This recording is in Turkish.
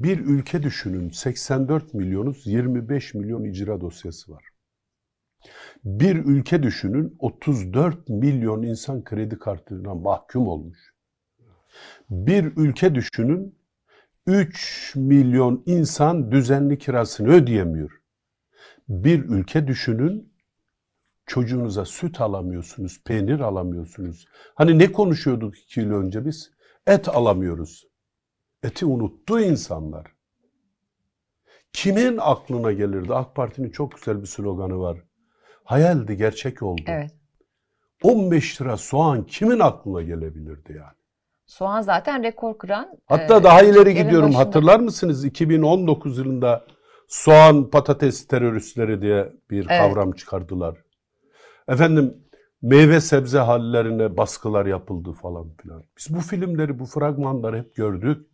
Bir ülke düşünün 84 milyonuz 25 milyon icra dosyası var. Bir ülke düşünün 34 milyon insan kredi kartına mahkum olmuş. Bir ülke düşünün 3 milyon insan düzenli kirasını ödeyemiyor. Bir ülke düşünün çocuğunuza süt alamıyorsunuz, peynir alamıyorsunuz. Hani ne konuşuyorduk iki yıl önce biz? Et alamıyoruz. Eti unuttu insanlar. Kimin aklına gelirdi? AK Parti'nin çok güzel bir sloganı var. Hayaldi, gerçek oldu. Evet. 15 lira soğan kimin aklına gelebilirdi yani? Soğan zaten rekor kıran. Hatta e, daha ileri gidiyorum. Başında... Hatırlar mısınız 2019 yılında soğan patates teröristleri diye bir evet. kavram çıkardılar. Efendim meyve sebze hallerine baskılar yapıldı falan filan. Biz bu filmleri, bu fragmanları hep gördük.